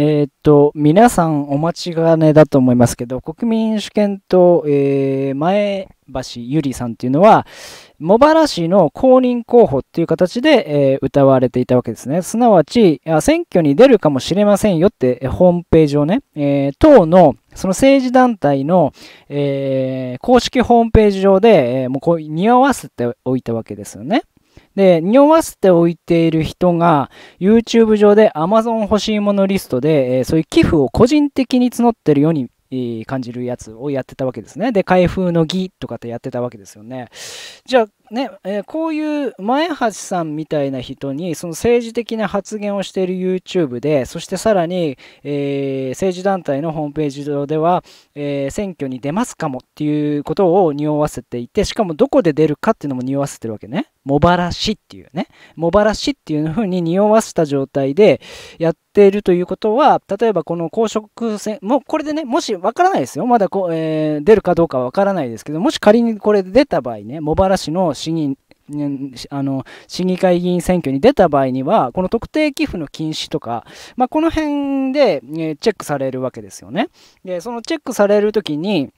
えー、っと、皆さんお待ちかねだと思いますけど、国民主権党、えー、前橋ゆりさんっていうのは、茂原市の公認候補っていう形で、えー、歌われていたわけですね。すなわち、選挙に出るかもしれませんよって、ホームページをね、えー、党の、その政治団体の、えー、公式ホームページ上で、えもうこう、匂わせておいたわけですよね。で、匂わせておいている人が YouTube 上で Amazon 欲しいものリストで、えー、そういう寄付を個人的に募ってるように感じるやつをやってたわけですね。で、開封の儀とかってやってたわけですよね。じゃあね、えー、こういう前橋さんみたいな人に、その政治的な発言をしている YouTube で、そしてさらに、えー、政治団体のホームページ上では、えー、選挙に出ますかもっていうことを匂わせていて、しかもどこで出るかっていうのも匂わせてるわけね。茂原市っていうね、茂原市っていう風に匂わせた状態でやっているということは、例えばこの公職選、もうこれでね、もしわからないですよ。まだこ、えー、出るかどうかわからないですけど、もし仮にこれ出た場合ね、茂原市の市議あの市議会議員選挙に出た場合には、この特定寄付の禁止とか、まあ、この辺で、ね、チェックされるわけですよね。でそのチェックされるときに、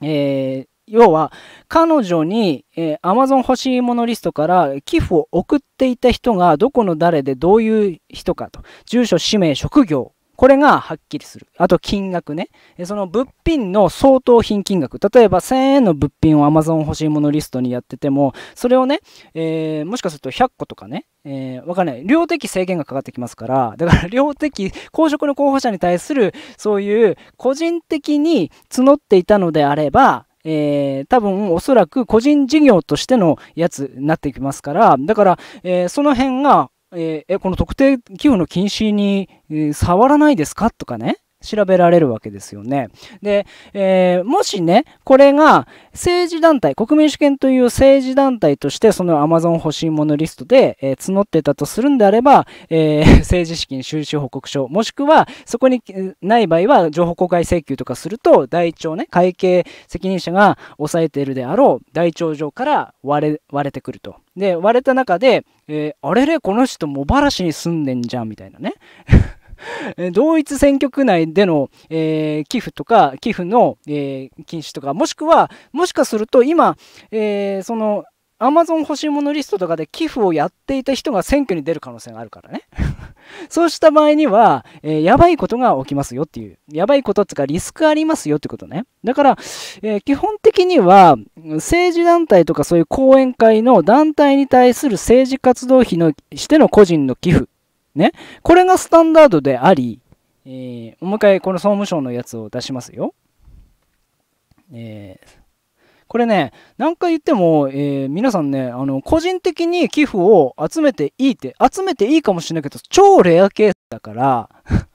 えー、要は彼女に、えー、Amazon 欲しいものリストから寄付を送っていた人がどこの誰でどういう人かと住所氏名職業これがはっきりする。あと金額ね。その物品の相当品金額。例えば1000円の物品を Amazon 欲しいものリストにやってても、それをね、えー、もしかすると100個とかね、えー、わかんない。量的制限がかかってきますから、だから量的、公職の候補者に対するそういう個人的に募っていたのであれば、えー、多分おそらく個人事業としてのやつになってきますから、だから、えー、その辺が、えー、この特定寄付の禁止に、えー、触らないですかとかね、調べられるわけですよね。で、えー、もしね、これが政治団体、国民主権という政治団体として、そのアマゾン欲しいものリストで、えー、募ってたとするんであれば、えー、政治資金収支報告書、もしくはそこにない場合は情報公開請求とかすると、台帳ね、会計責任者が抑えているであろう台帳上から割れ割れてくると。で、割れた中で、えー、あれれ、この人茂原市に住んでんじゃんみたいなね。同一選挙区内での、えー、寄付とか、寄付の、えー、禁止とか、もしくは、もしかすると今、えー、その、アマゾン欲しいものリストとかで寄付をやっていた人が選挙に出る可能性があるからね。そうした場合には、えー、やばいことが起きますよっていう。やばいことっていうか、リスクありますよってことね。だから、えー、基本的には、政治団体とかそういう講演会の団体に対する政治活動費のしての個人の寄付ね。これがスタンダードであり、えー、もう一回この総務省のやつを出しますよ。えー、これね、何回言っても、えー、皆さんね、あの、個人的に寄付を集めていいって、集めていいかもしれないけど、超レアケースだから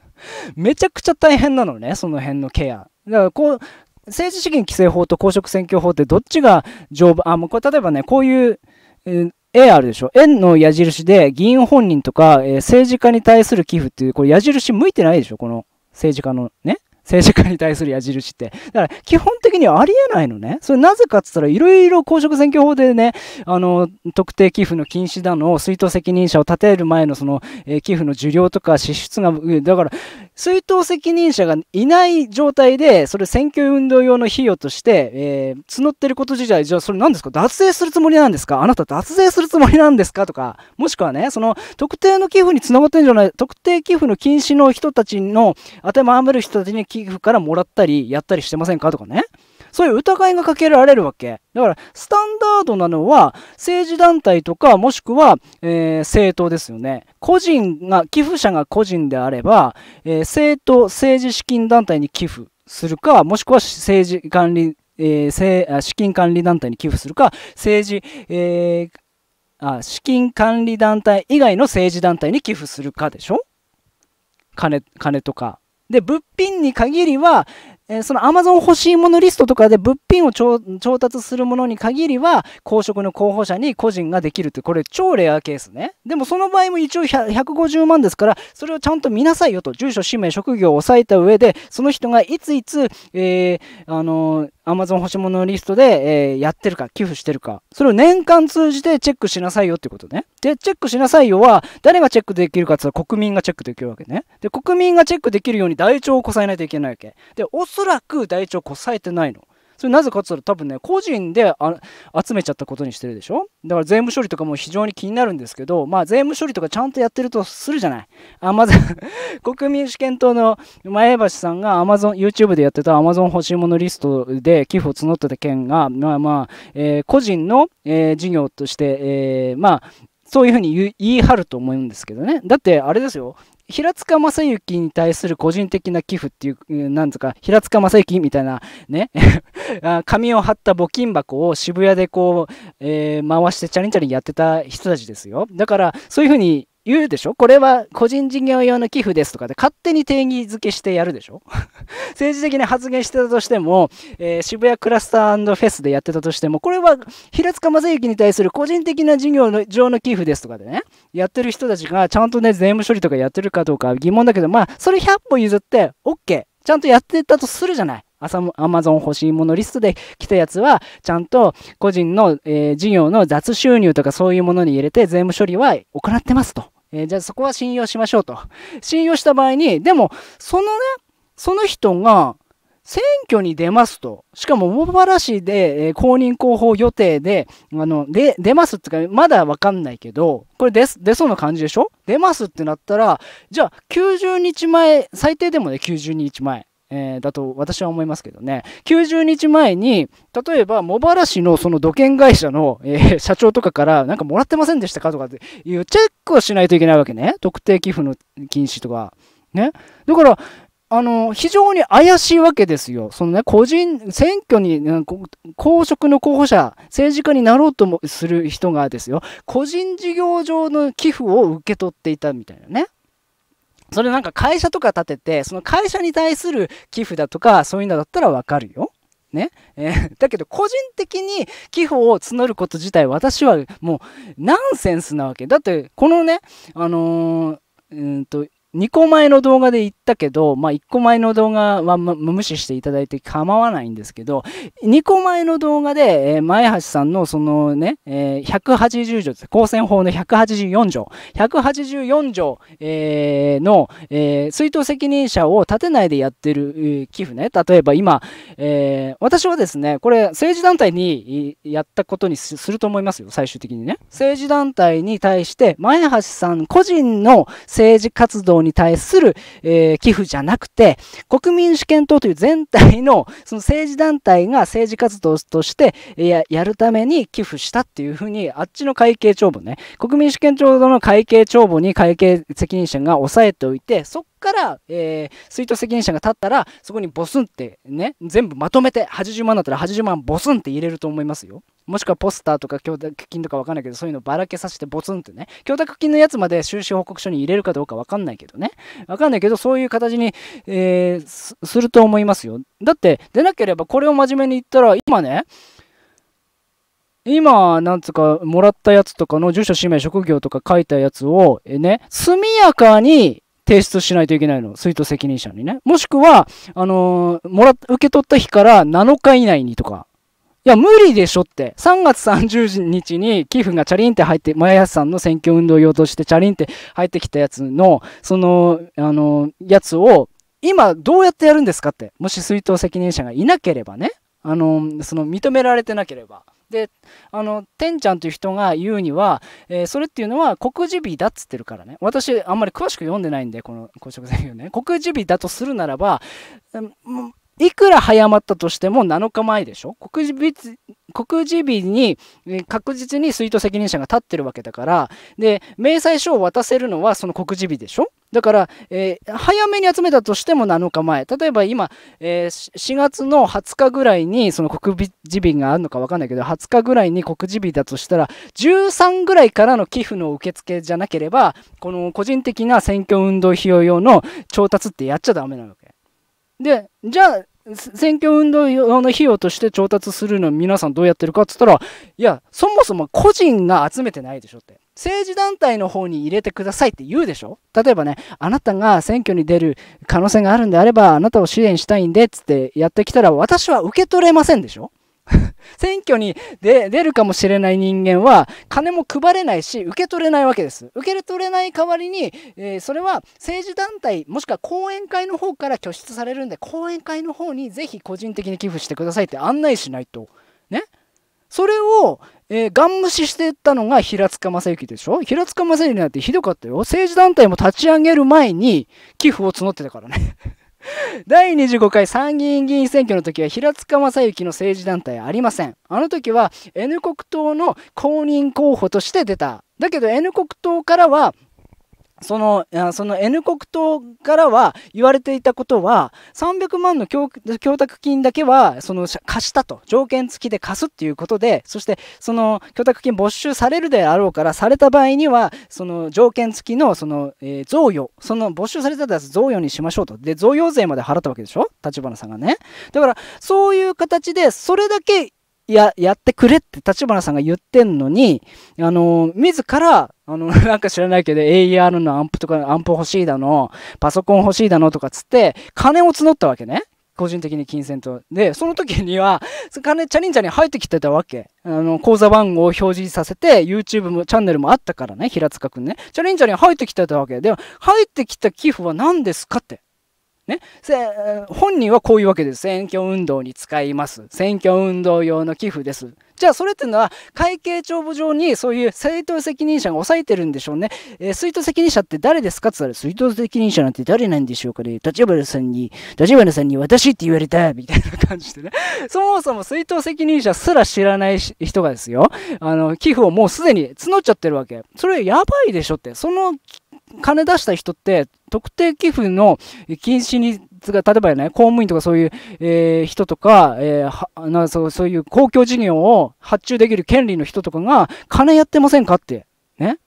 めちゃくちゃ大変なのね、その辺のケア。だからこう、政治資金規正法と公職選挙法ってどっちが丈夫、あ、もうこれ例えばね、こういう、え円あるでしょ。円の矢印で議員本人とか、えー、政治家に対する寄付っていう、これ矢印向いてないでしょ、この政治家のね。政治家に対する矢印って。だから、基本的にはありえないのね。それなぜかっつったら、いろいろ公職選挙法でね、あの、特定寄付の禁止だの、水筒責任者を立てる前のその、えー、寄付の受領とか支出が、だから、水筒責任者がいない状態で、それ選挙運動用の費用として、えー、募ってること自体、じゃあそれ何ですか脱税するつもりなんですかあなた脱税するつもりなんですかとか、もしくはね、その、特定の寄付につながってんじゃない、特定寄付の禁止の人たちの、当てまわる人たちに寄付からもらったりやったりしてませんかとかねそういう疑いがかけられるわけだからスタンダードなのは政治団体とかもしくは、えー、政党ですよね個人が寄付者が個人であれば、えー、政党政治資金団体に寄付するかもしくは政治管理、えー、資金管理団体に寄付するか政治、えー、あ資金管理団体以外の政治団体に寄付するかでしょ金金とかで、物品に限りは、えー、その Amazon 欲しいものリストとかで物品を調達するものに限りは、公職の候補者に個人ができるって、これ超レアケースね。でもその場合も一応150万ですから、それをちゃんと見なさいよと、住所、氏名、職業を押さえた上で、その人がいついつ、えー、あのーアマゾン欲しいものリストで、えー、やってるか、寄付してるか、それを年間通じてチェックしなさいよってことね。で、チェックしなさいよは、誰がチェックできるかって言ったら国民がチェックできるわけね。で、国民がチェックできるように台帳をこさえないといけないわけ。で、おそらく台帳をこさえてないの。それなぜかって言ったら多分ね、個人で集めちゃったことにしてるでしょだから税務処理とかも非常に気になるんですけど、まあ税務処理とかちゃんとやってるとするじゃない。あまず国民主権党の前橋さんが Amazon、YouTube でやってた Amazon 欲しいものリストで寄付を募ってた件が、まあまあ、えー、個人の、えー、事業として、えー、まあ、そういうふうに言い張ると思うんですけどね。だって、あれですよ。平塚正幸に対する個人的な寄付っていう、なんつうか、平塚正幸みたいなね 紙を貼った募金箱を渋谷でこう、えー、回してチャリンチャリンやってた人たちですよ。だから、そういうふうに言うでしょこれは個人事業用の寄付ですとかで勝手に定義づけしてやるでしょ 政治的な発言してたとしても、えー、渋谷クラスターフェスでやってたとしても、これは平塚正幸に対する個人的な事業の上の寄付ですとかでね、やってる人たちがちゃんとね、税務処理とかやってるかどうか疑問だけど、まあ、それ100歩譲って OK。ちゃんとやってたとするじゃない。アマゾン欲しいものリストで来たやつは、ちゃんと個人の、えー、事業の雑収入とかそういうものに入れて税務処理は行ってますと。えー、じゃあそこは信用しましょうと。信用した場合に、でも、そのね、その人が、選挙に出ますと。しかも、茂原市で、えー、公認候補予定で、あの、で、出ますってか、まだわかんないけど、これ出す、出そうな感じでしょ出ますってなったら、じゃあ、90日前、最低でもね、90日前。えー、だと私は思いますけどね。90日前に、例えば茂原市のその土建会社の、えー、社長とかからなんかもらってませんでしたかとかっていうチェックをしないといけないわけね。特定寄付の禁止とか。ね。だから、あの、非常に怪しいわけですよ。そのね、個人、選挙に、公職の候補者、政治家になろうともする人がですよ、個人事業上の寄付を受け取っていたみたいなね。それなんか会社とか建てて、その会社に対する寄付だとか、そういうのだったらわかるよ。ね。えー、だけど、個人的に寄付を募ること自体、私はもう、ナンセンスなわけ。だって、このね、あのー、うんと、2個前の動画で言ったけど、まあ、1個前の動画は無視していただいて構わないんですけど、2個前の動画で、えー、前橋さんのそのね、えー、180条、公選法の184条、184条、えー、の、えー、水責任者を立てないでやってる、寄付ね、例えば今、えー、私はですね、これ政治団体にやったことにすると思いますよ、最終的にね。政治団体に対して、前橋さん個人の政治活動にに対する、えー、寄付じゃなくて、国民主権党という全体の、その政治団体が政治活動としてや、やるために寄付したっていうふうに、あっちの会計帳簿ね、国民主権庁の会計帳簿に会計責任者が押さえておいて、そっから、えー、水筒責任者が立ったら、そこにボスンってね、全部まとめて、80万だったら80万ボスンって入れると思いますよ。もしくはポスターとか供託金とかわかんないけど、そういうのばらけさせてボツンってね、供託金のやつまで収支報告書に入れるかどうかわかんないけどね、わかんないけど、そういう形に、えー、すると思いますよ。だって、出なければこれを真面目に言ったら、今ね、今、なんつうか、もらったやつとかの住所、氏名、職業とか書いたやつを、えね、速やかに提出しないといけないの。水筒責任者にね。もしくは、あのー、もら、受け取った日から7日以内にとか。いや、無理でしょって。3月30日に寄付がチャリンって入って、前やさんの選挙運動用としてチャリンって入ってきたやつの、その、あのー、やつを、今どうやってやるんですかって。もし水筒責任者がいなければね。あのー、その認められてなければ。であのてんちゃんという人が言うには、えー、それっていうのは告示日だっつってるからね私あんまり詳しく読んでないんでこの公職選挙ね告示日だとするならば、うんいくら早まったとしても7日前でしょ告示日に確実に水納責任者が立ってるわけだから、で、明細書を渡せるのはその告示日でしょだから、えー、早めに集めたとしても7日前。例えば今、えー、4月の20日ぐらいに、その告示日があるのか分かんないけど、20日ぐらいに告示日だとしたら、13ぐらいからの寄付の受付じゃなければ、この個人的な選挙運動費用用の調達ってやっちゃダメなわけ。で、じゃあ、選挙運動用の費用として調達するの皆さんどうやってるかっつったら、いや、そもそも個人が集めてないでしょって。政治団体の方に入れてくださいって言うでしょ例えばね、あなたが選挙に出る可能性があるんであれば、あなたを支援したいんでっつってやってきたら、私は受け取れませんでしょ 選挙に出るかもしれない人間は金も配れないし受け取れないわけです。受け取れない代わりに、えー、それは政治団体もしくは講演会の方から拠出されるんで講演会の方にぜひ個人的に寄付してくださいって案内しないと。ねそれを、えー、ガン無視してったのが平塚正幸でしょ平塚正幸なんてひどかったよ。政治団体も立ち上げる前に寄付を募ってたからね第25回参議院議員選挙の時は平塚正幸の政治団体ありません。あの時は N 国党の公認候補として出た。だけど N 国党からはそのその N 国党からは言われていたことは300万の供託金だけはその貸したと条件付きで貸すっていうことでそしてその供託金没収されるであろうからされた場合にはその条件付きのその、えー、贈与その没収されたやつ贈与にしましょうとで贈与税まで払ったわけでしょ立花さんがねだからそういう形でそれだけや、やってくれって立花さんが言ってんのに、あの、自ら、あの、なんか知らないけど、AER のアンプとか、アンプ欲しいだの、パソコン欲しいだのとかつって、金を募ったわけね。個人的に金銭と。で、その時には、金、チャリンチャリン入ってきてたわけ。あの、口座番号を表示させて、YouTube も、チャンネルもあったからね、平塚くんね。チャリンチャリン入ってきてたわけ。で、入ってきた寄付は何ですかって。ね、本人はこういうわけです。選挙運動に使います。選挙運動用の寄付です。じゃあそれっていうのは会計帳簿上にそういう政党責任者が抑えてるんでしょうね。えー、水道責任者って誰ですかって言ったら、水道責任者なんて誰なんでしょうかね。立花さんに、立花さんに私って言われたみたいな感じでね。そもそも水道責任者すら知らない人がですよ、あの、寄付をもうすでに募っちゃってるわけ。それやばいでしょって。その金出した人って特定寄付の禁止率が例えばね公務員とかそういう、えー、人とか,、えー、なそうそういう公共事業を発注できる権利の人とかが金やってませんかってね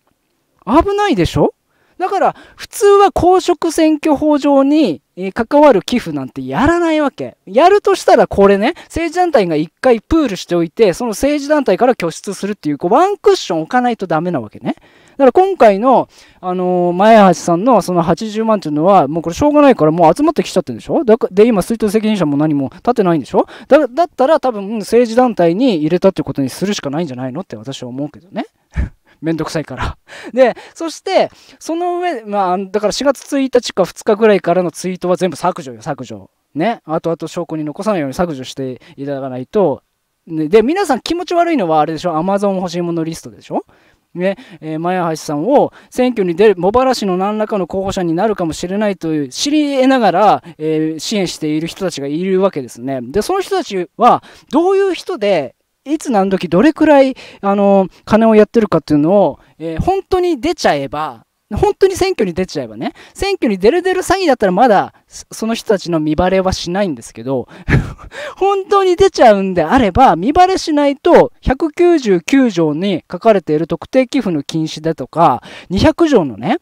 危ないでしょだから普通は公職選挙法上に関わる寄付なんてやらないわけ。やるとしたらこれね、政治団体が1回プールしておいて、その政治団体から拠出するっていう、こうワンクッション置かないとダメなわけね。から今回の、あのー、前橋さんのその80万っていうのは、もうこれしょうがないからもう集まってきちゃってるんでしょだで、今、水筒責任者も何も立てないんでしょだだったら多分政治団体に入れたってことにするしかないんじゃないのって私は思うけどね。めんどくさいから で、そして、その上、まあ、だから4月1日か2日ぐらいからのツイートは全部削除よ、削除。ね。あとあと証拠に残さないように削除していただかないと。で、皆さん気持ち悪いのはあれでしょ ?Amazon 欲しいものリストでしょねえー、前橋さんを選挙に出る茂原市の何らかの候補者になるかもしれないという知り得ながら、えー、支援している人たちがいるわけですね。でその人たちはどういう人でいつ何時どれくらいあの金をやってるかっていうのを、えー、本当に出ちゃえば本当に選挙に出ちゃえばね、選挙に出る出る詐欺だったらまだその人たちの見バレはしないんですけど 本当に出ちゃうんであれば、見バレしないと、199条に書かれている特定寄付の禁止だとか、200条のね、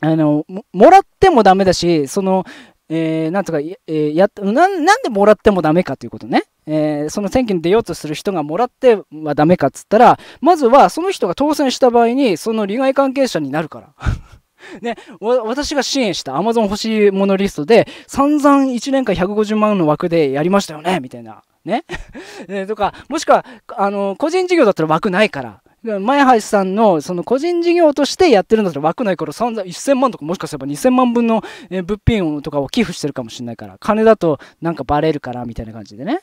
あの、もらってもダメだし、その、えー、なんとか、えー、やなん、なんでもらってもダメかということね。えー、その選挙に出ようとする人がもらってはダメかっつったら、まずはその人が当選した場合に、その利害関係者になるから。ね、私が支援した Amazon 欲しいものリストで、散々1年間150万の枠でやりましたよね、みたいな。ね。ねとか、もしくは、あの、個人事業だったら枠ないから。前橋さんのその個人事業としてやってるんだったら枠ないから1000万とかもしかすれば2000万分の物品とかを寄付してるかもしれないから金だとなんかバレるからみたいな感じでね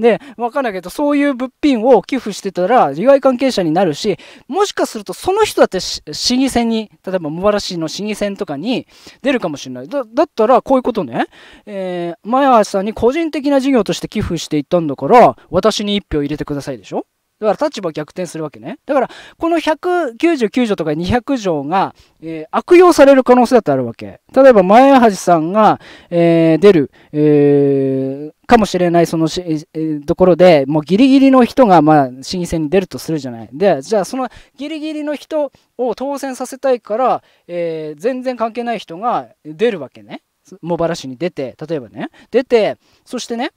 で、わかんないけど、そういう物品を寄付してたら、利害関係者になるし、もしかすると、その人だって市議選に、例えば茂原市の市議選とかに出るかもしれない。だだったら、こういうことね、えー、前橋さんに個人的な事業として寄付していったんだから、私に1票入れてくださいでしょだから立場逆転するわけね。だから、この199条とか200条が、えー、悪用される可能性だってあるわけ。例えば、前橋さんが、えー、出る、えー、かもしれないそのし、えー、ところで、もうギリギリの人が、まあ、市議選に出るとするじゃない。で、じゃあ、そのギリギリの人を当選させたいから、え全然関係ない人が出るわけね。茂原市に出て、例えばね。出て、そしてね、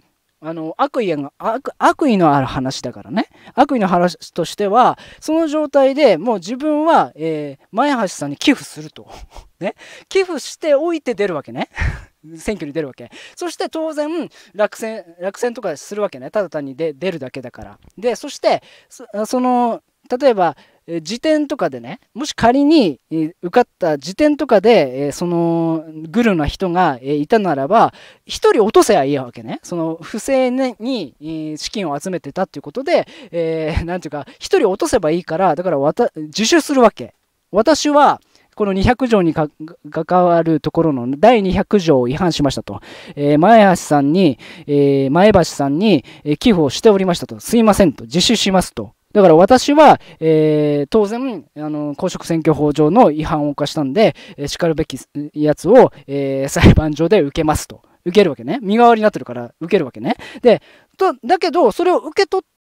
あの悪意が悪悪意のある話だからね悪意の話としてはその状態でもう自分は、えー、前橋さんに寄付すると、ね、寄付しておいて出るわけね 選挙に出るわけそして当然落選落選とかするわけねただ単にで出るだけだからでそしてその例えば、え辞典とかでねもし仮に、受かった辞典とかで、えそのグルな人が、えいたならば1人落とせばいいわけねその不正に、資金を集めてたっていうことで何、えー、ていうか1人落とせばいいからだから自首するわけ私はこの200条に関わるところの第200条を違反しましたと。えー、前橋さんに、えー、前橋さんに寄付をしておりましたと。すいませんと。自首しますと。だから私は、えー、当然、あの、公職選挙法上の違反を犯したんで、えー、叱るべきやつを、えー、裁判所で受けますと。受けるわけね。身代わりになってるから受けるわけね。で、と、だけど、それを受け取っ